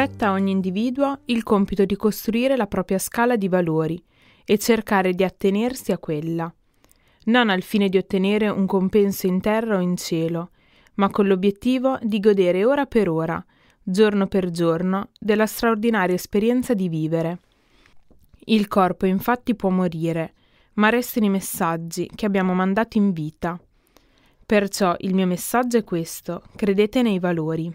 spetta a ogni individuo il compito di costruire la propria scala di valori e cercare di attenersi a quella, non al fine di ottenere un compenso in terra o in cielo, ma con l'obiettivo di godere ora per ora, giorno per giorno, della straordinaria esperienza di vivere. Il corpo infatti può morire, ma restano i messaggi che abbiamo mandato in vita. Perciò il mio messaggio è questo, credete nei valori.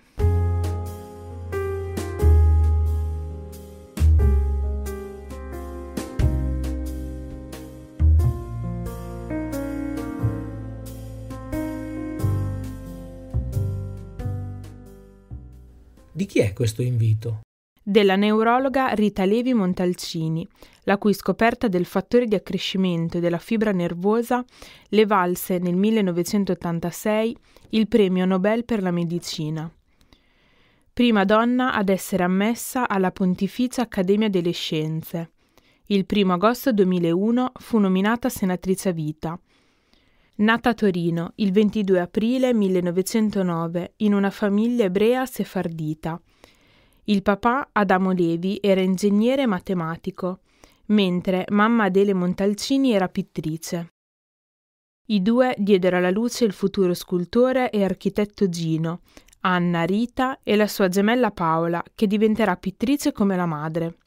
Di chi è questo invito? Della neurologa Rita Levi Montalcini, la cui scoperta del fattore di accrescimento della fibra nervosa le valse nel 1986 il premio Nobel per la medicina. Prima donna ad essere ammessa alla Pontificia Accademia delle Scienze. Il 1 agosto 2001 fu nominata senatrice a vita Nata a Torino il 22 aprile 1909 in una famiglia ebrea sefardita. Il papà, Adamo Levi, era ingegnere matematico, mentre mamma Adele Montalcini era pittrice. I due diedero alla luce il futuro scultore e architetto Gino, Anna Rita e la sua gemella Paola, che diventerà pittrice come la madre.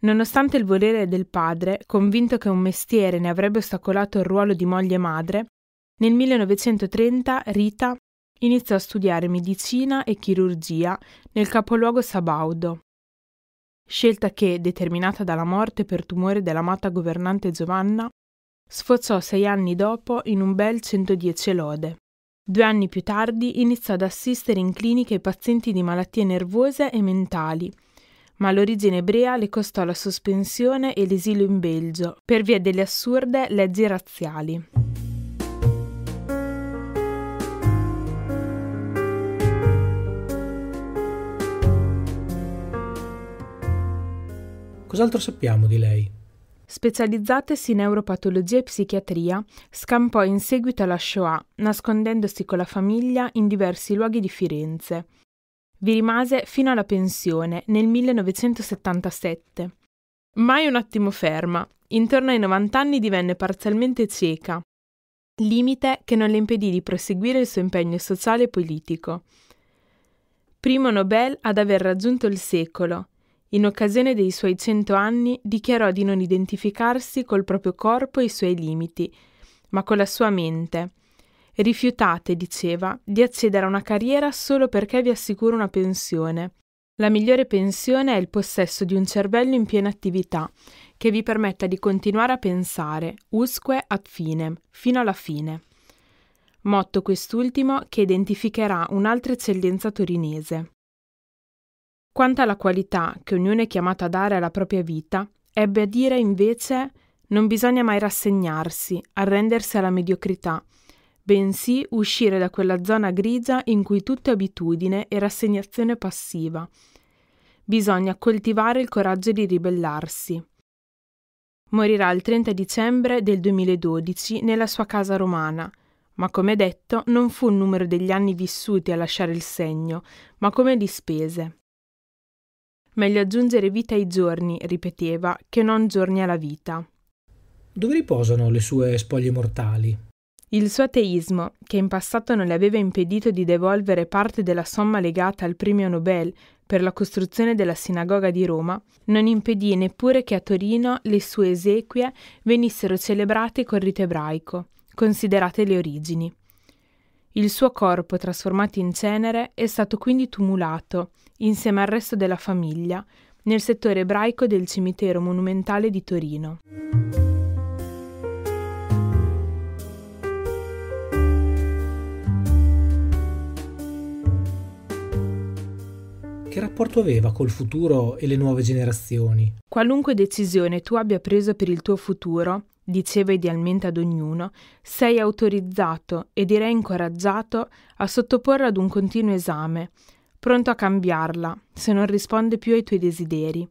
Nonostante il volere del padre, convinto che un mestiere ne avrebbe ostacolato il ruolo di moglie e madre, nel 1930 Rita iniziò a studiare medicina e chirurgia nel capoluogo Sabaudo. Scelta che, determinata dalla morte per tumore dell'amata governante Giovanna, sfociò sei anni dopo in un bel 110 lode. Due anni più tardi iniziò ad assistere in clinica i pazienti di malattie nervose e mentali ma l'origine ebrea le costò la sospensione e l'esilio in Belgio per via delle assurde leggi razziali. Cos'altro sappiamo di lei? Specializzatasi in neuropatologia e psichiatria, scampò in seguito alla Shoah, nascondendosi con la famiglia in diversi luoghi di Firenze. Vi rimase fino alla pensione nel 1977. Mai un attimo ferma, intorno ai 90 anni divenne parzialmente cieca, limite che non le impedì di proseguire il suo impegno sociale e politico. Primo Nobel ad aver raggiunto il secolo, in occasione dei suoi cento anni dichiarò di non identificarsi col proprio corpo e i suoi limiti, ma con la sua mente – Rifiutate, diceva, di accedere a una carriera solo perché vi assicuro una pensione. La migliore pensione è il possesso di un cervello in piena attività, che vi permetta di continuare a pensare, usque ad fine, fino alla fine. Motto quest'ultimo che identificherà un'altra eccellenza torinese. Quanto alla qualità che ognuno è chiamato a dare alla propria vita, ebbe a dire invece non bisogna mai rassegnarsi, arrendersi alla mediocrità, bensì uscire da quella zona grigia in cui tutto è abitudine e rassegnazione passiva. Bisogna coltivare il coraggio di ribellarsi. Morirà il 30 dicembre del 2012 nella sua casa romana, ma come detto non fu il numero degli anni vissuti a lasciare il segno, ma come di spese. Meglio aggiungere vita ai giorni, ripeteva, che non giorni alla vita. Dove riposano le sue spoglie mortali? Il suo ateismo, che in passato non le aveva impedito di devolvere parte della somma legata al premio Nobel per la costruzione della sinagoga di Roma, non impedì neppure che a Torino le sue esequie venissero celebrate col rito ebraico, considerate le origini. Il suo corpo, trasformato in cenere, è stato quindi tumulato, insieme al resto della famiglia, nel settore ebraico del cimitero monumentale di Torino. che rapporto aveva col futuro e le nuove generazioni? Qualunque decisione tu abbia preso per il tuo futuro, diceva idealmente ad ognuno, sei autorizzato e direi incoraggiato a sottoporla ad un continuo esame, pronto a cambiarla se non risponde più ai tuoi desideri.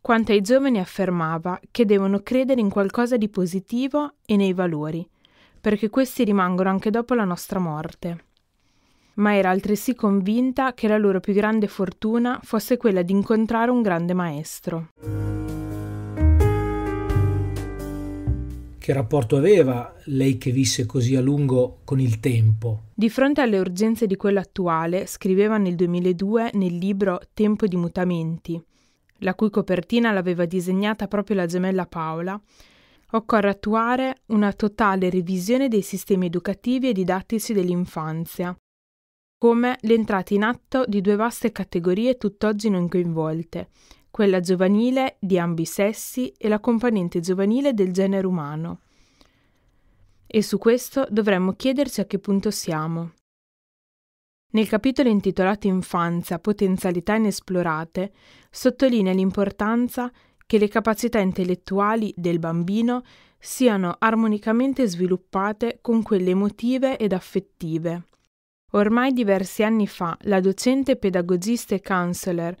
Quanto ai giovani affermava che devono credere in qualcosa di positivo e nei valori, perché questi rimangono anche dopo la nostra morte ma era altresì convinta che la loro più grande fortuna fosse quella di incontrare un grande maestro. Che rapporto aveva lei che visse così a lungo con il tempo? Di fronte alle urgenze di quello attuale, scriveva nel 2002 nel libro Tempo di mutamenti, la cui copertina l'aveva disegnata proprio la gemella Paola, occorre attuare una totale revisione dei sistemi educativi e didattici dell'infanzia, come l'entrata in atto di due vaste categorie tutt'oggi non coinvolte, quella giovanile di ambi i sessi e la componente giovanile del genere umano. E su questo dovremmo chiederci a che punto siamo. Nel capitolo intitolato Infanzia, potenzialità inesplorate, sottolinea l'importanza che le capacità intellettuali del bambino siano armonicamente sviluppate con quelle emotive ed affettive, Ormai diversi anni fa la docente pedagogista e counselor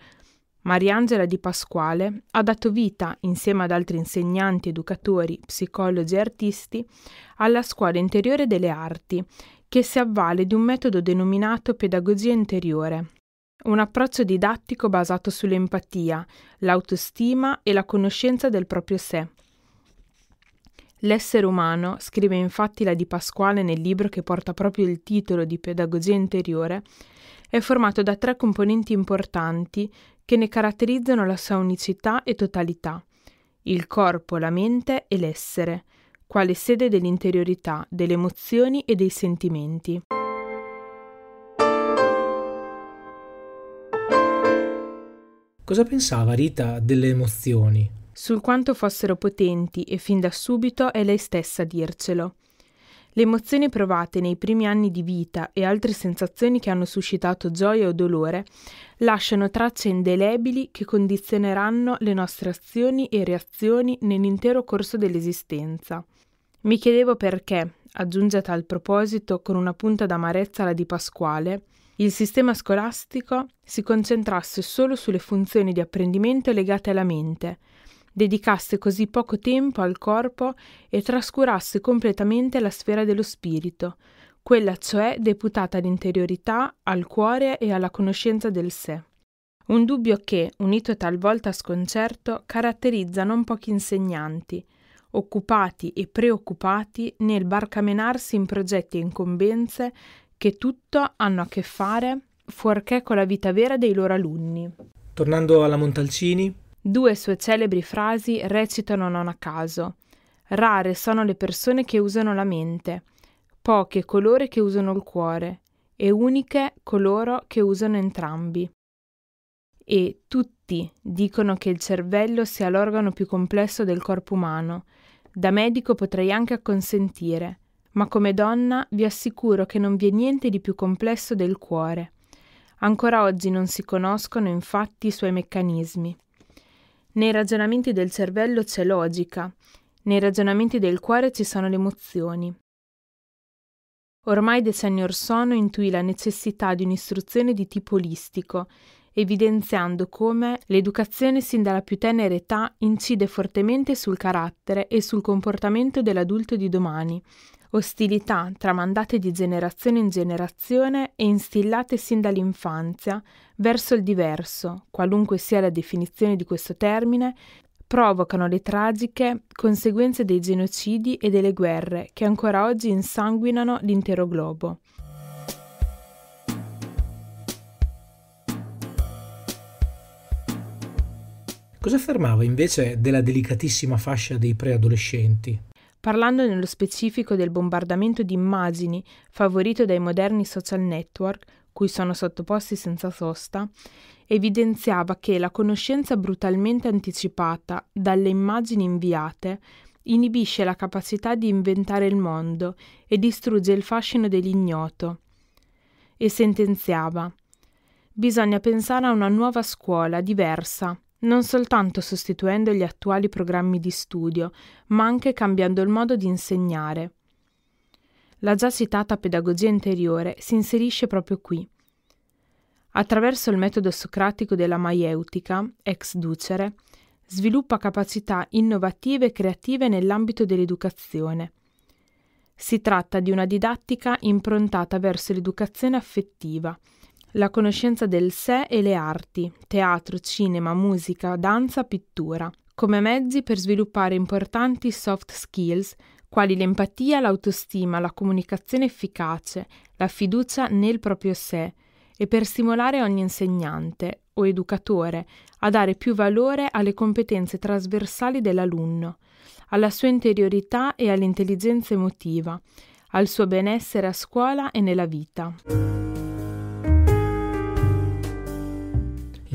Mariangela Di Pasquale ha dato vita, insieme ad altri insegnanti, educatori, psicologi e artisti, alla Scuola Interiore delle Arti, che si avvale di un metodo denominato pedagogia interiore, un approccio didattico basato sull'empatia, l'autostima e la conoscenza del proprio sé, L'essere umano, scrive infatti la Di Pasquale nel libro che porta proprio il titolo di Pedagogia interiore, è formato da tre componenti importanti che ne caratterizzano la sua unicità e totalità, il corpo, la mente e l'essere, quale sede dell'interiorità, delle emozioni e dei sentimenti. Cosa pensava Rita delle emozioni? sul quanto fossero potenti e fin da subito è lei stessa a dircelo. Le emozioni provate nei primi anni di vita e altre sensazioni che hanno suscitato gioia o dolore lasciano tracce indelebili che condizioneranno le nostre azioni e reazioni nell'intero corso dell'esistenza. Mi chiedevo perché, aggiunge a tal proposito con una punta d'amarezza la di Pasquale, il sistema scolastico si concentrasse solo sulle funzioni di apprendimento legate alla mente, dedicasse così poco tempo al corpo e trascurasse completamente la sfera dello spirito, quella cioè deputata all'interiorità, al cuore e alla conoscenza del sé. Un dubbio che, unito talvolta a sconcerto, caratterizza non pochi insegnanti, occupati e preoccupati nel barcamenarsi in progetti e incombenze che tutto hanno a che fare fuorché con la vita vera dei loro alunni. Tornando alla Montalcini, Due sue celebri frasi recitano non a caso. Rare sono le persone che usano la mente, poche coloro che usano il cuore, e uniche coloro che usano entrambi. E tutti dicono che il cervello sia l'organo più complesso del corpo umano. Da medico potrei anche acconsentire, ma come donna vi assicuro che non vi è niente di più complesso del cuore. Ancora oggi non si conoscono infatti i suoi meccanismi. Nei ragionamenti del cervello c'è logica, nei ragionamenti del cuore ci sono le emozioni. Ormai decenni or sono intuì la necessità di un'istruzione di tipo olistico, evidenziando come l'educazione sin dalla più tenera età incide fortemente sul carattere e sul comportamento dell'adulto di domani, ostilità tramandate di generazione in generazione e instillate sin dall'infanzia verso il diverso, qualunque sia la definizione di questo termine, provocano le tragiche conseguenze dei genocidi e delle guerre che ancora oggi insanguinano l'intero globo. Cosa affermava invece della delicatissima fascia dei preadolescenti? Parlando nello specifico del bombardamento di immagini favorito dai moderni social network, cui sono sottoposti senza sosta, evidenziava che la conoscenza brutalmente anticipata dalle immagini inviate inibisce la capacità di inventare il mondo e distrugge il fascino dell'ignoto. E sentenziava Bisogna pensare a una nuova scuola, diversa, non soltanto sostituendo gli attuali programmi di studio, ma anche cambiando il modo di insegnare. La già citata pedagogia interiore si inserisce proprio qui. Attraverso il metodo socratico della maieutica, ex ducere, sviluppa capacità innovative e creative nell'ambito dell'educazione. Si tratta di una didattica improntata verso l'educazione affettiva, la conoscenza del sé e le arti, teatro, cinema, musica, danza, pittura, come mezzi per sviluppare importanti soft skills quali l'empatia, l'autostima, la comunicazione efficace, la fiducia nel proprio sé e per stimolare ogni insegnante o educatore a dare più valore alle competenze trasversali dell'alunno, alla sua interiorità e all'intelligenza emotiva, al suo benessere a scuola e nella vita.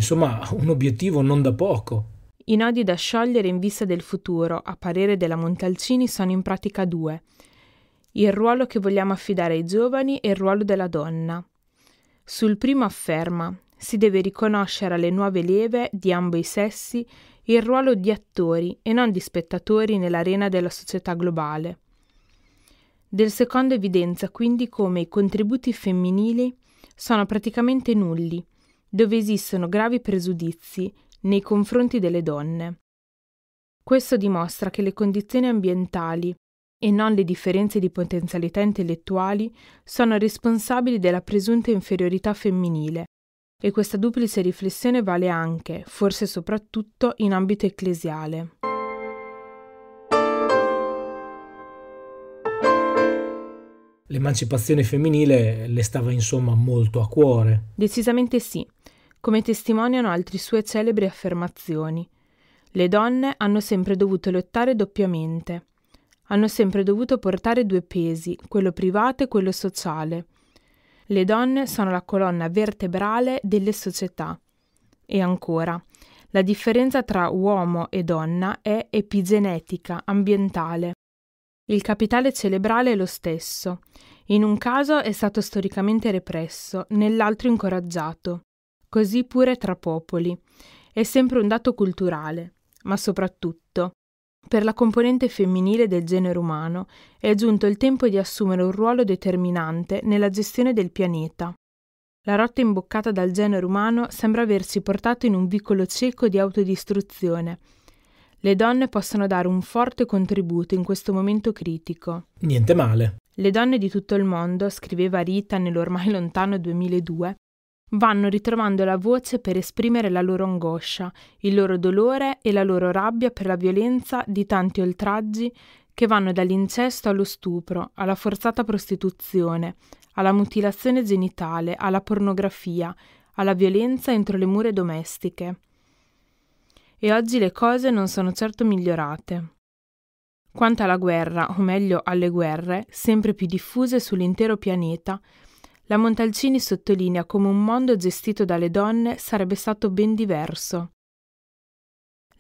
Insomma, un obiettivo non da poco. I nodi da sciogliere in vista del futuro, a parere della Montalcini, sono in pratica due. Il ruolo che vogliamo affidare ai giovani e il ruolo della donna. Sul primo afferma, si deve riconoscere alle nuove leve di ambo i sessi il ruolo di attori e non di spettatori nell'arena della società globale. Del secondo evidenza quindi come i contributi femminili sono praticamente nulli dove esistono gravi pregiudizi nei confronti delle donne. Questo dimostra che le condizioni ambientali e non le differenze di potenzialità intellettuali sono responsabili della presunta inferiorità femminile e questa duplice riflessione vale anche, forse soprattutto, in ambito ecclesiale. L'emancipazione femminile le stava insomma molto a cuore. Decisamente sì come testimoniano altre sue celebri affermazioni. Le donne hanno sempre dovuto lottare doppiamente. Hanno sempre dovuto portare due pesi, quello privato e quello sociale. Le donne sono la colonna vertebrale delle società. E ancora, la differenza tra uomo e donna è epigenetica, ambientale. Il capitale cerebrale è lo stesso. In un caso è stato storicamente represso, nell'altro incoraggiato così pure tra popoli. È sempre un dato culturale, ma soprattutto, per la componente femminile del genere umano, è giunto il tempo di assumere un ruolo determinante nella gestione del pianeta. La rotta imboccata dal genere umano sembra averci portato in un vicolo cieco di autodistruzione. Le donne possono dare un forte contributo in questo momento critico. Niente male. Le donne di tutto il mondo, scriveva Rita nell'ormai lontano 2002, vanno ritrovando la voce per esprimere la loro angoscia, il loro dolore e la loro rabbia per la violenza di tanti oltraggi che vanno dall'incesto allo stupro, alla forzata prostituzione, alla mutilazione genitale, alla pornografia, alla violenza entro le mura domestiche. E oggi le cose non sono certo migliorate. Quanto alla guerra, o meglio alle guerre, sempre più diffuse sull'intero pianeta, la Montalcini sottolinea come un mondo gestito dalle donne sarebbe stato ben diverso.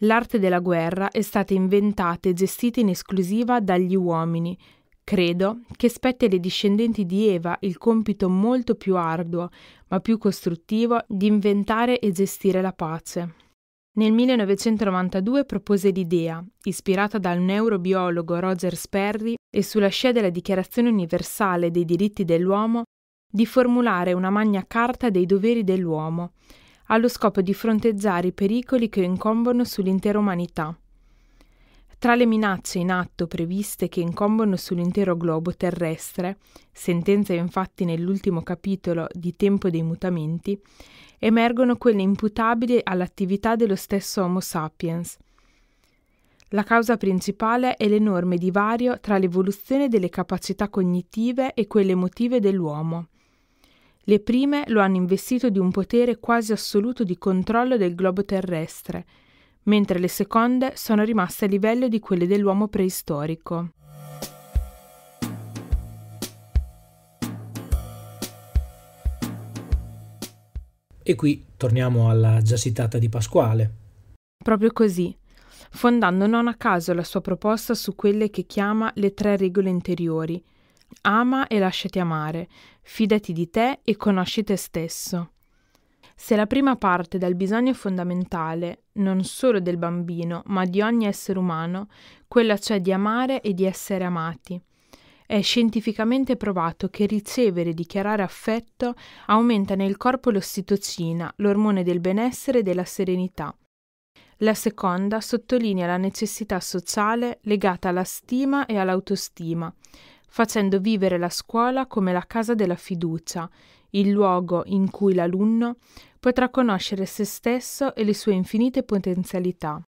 L'arte della guerra è stata inventata e gestita in esclusiva dagli uomini. Credo che spetti alle discendenti di Eva il compito molto più arduo, ma più costruttivo, di inventare e gestire la pace. Nel 1992 propose l'idea, ispirata dal neurobiologo Roger Sperry e sulla scia della Dichiarazione universale dei diritti dell'uomo, di formulare una magna carta dei doveri dell'uomo, allo scopo di fronteggiare i pericoli che incombono sull'intera umanità. Tra le minacce in atto previste che incombono sull'intero globo terrestre, sentenza infatti nell'ultimo capitolo di Tempo dei mutamenti, emergono quelle imputabili all'attività dello stesso Homo sapiens. La causa principale è l'enorme divario tra l'evoluzione delle capacità cognitive e quelle emotive dell'uomo. Le prime lo hanno investito di un potere quasi assoluto di controllo del globo terrestre, mentre le seconde sono rimaste a livello di quelle dell'uomo preistorico. E qui torniamo alla già citata di Pasquale. Proprio così, fondando non a caso la sua proposta su quelle che chiama le tre regole interiori, Ama e lasciati amare, fidati di te e conosci te stesso. Se la prima parte dal bisogno fondamentale, non solo del bambino, ma di ogni essere umano, quella cioè di amare e di essere amati. È scientificamente provato che ricevere e dichiarare affetto aumenta nel corpo l'ossitocina, l'ormone del benessere e della serenità. La seconda sottolinea la necessità sociale legata alla stima e all'autostima, facendo vivere la scuola come la casa della fiducia, il luogo in cui l'alunno potrà conoscere se stesso e le sue infinite potenzialità.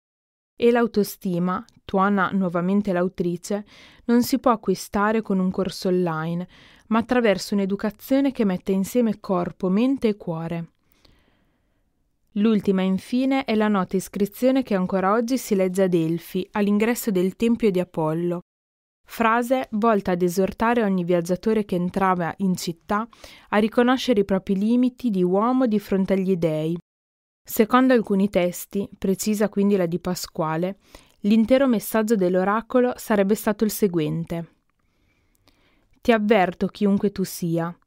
E l'autostima, tuona nuovamente l'autrice, non si può acquistare con un corso online, ma attraverso un'educazione che mette insieme corpo, mente e cuore. L'ultima, infine, è la nota iscrizione che ancora oggi si legge a Delfi, all'ingresso del Tempio di Apollo, frase volta ad esortare ogni viaggiatore che entrava in città a riconoscere i propri limiti di uomo di fronte agli dèi. Secondo alcuni testi, precisa quindi la di Pasquale, l'intero messaggio dell'oracolo sarebbe stato il seguente. Ti avverto chiunque tu sia,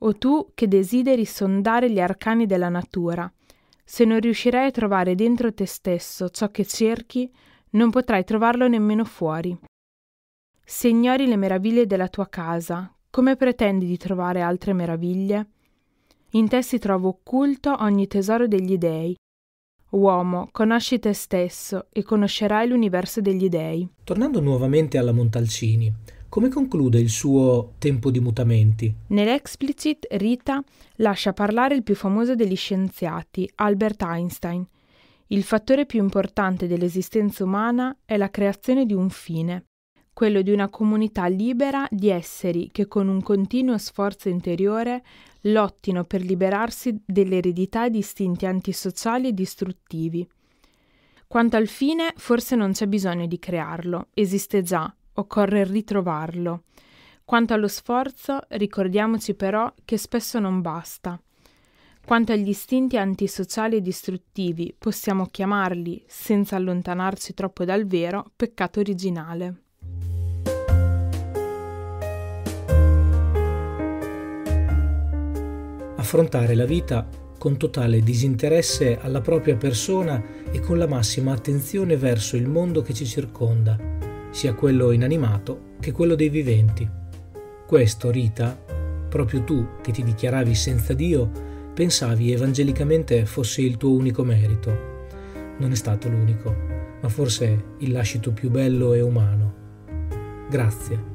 o tu che desideri sondare gli arcani della natura, se non riuscirai a trovare dentro te stesso ciò che cerchi, non potrai trovarlo nemmeno fuori. Se ignori le meraviglie della tua casa, come pretendi di trovare altre meraviglie? In te si trova occulto ogni tesoro degli dei. Uomo, conosci te stesso e conoscerai l'universo degli dei. Tornando nuovamente alla Montalcini, come conclude il suo Tempo di mutamenti? Nell'explicit Rita lascia parlare il più famoso degli scienziati, Albert Einstein. Il fattore più importante dell'esistenza umana è la creazione di un fine quello di una comunità libera di esseri che con un continuo sforzo interiore lottino per liberarsi dell'eredità di istinti antisociali e distruttivi. Quanto al fine, forse non c'è bisogno di crearlo, esiste già, occorre ritrovarlo. Quanto allo sforzo, ricordiamoci però che spesso non basta. Quanto agli istinti antisociali e distruttivi, possiamo chiamarli, senza allontanarci troppo dal vero, peccato originale. affrontare la vita con totale disinteresse alla propria persona e con la massima attenzione verso il mondo che ci circonda, sia quello inanimato che quello dei viventi. Questo, Rita, proprio tu che ti dichiaravi senza Dio, pensavi evangelicamente fosse il tuo unico merito. Non è stato l'unico, ma forse il lascito più bello e umano. Grazie.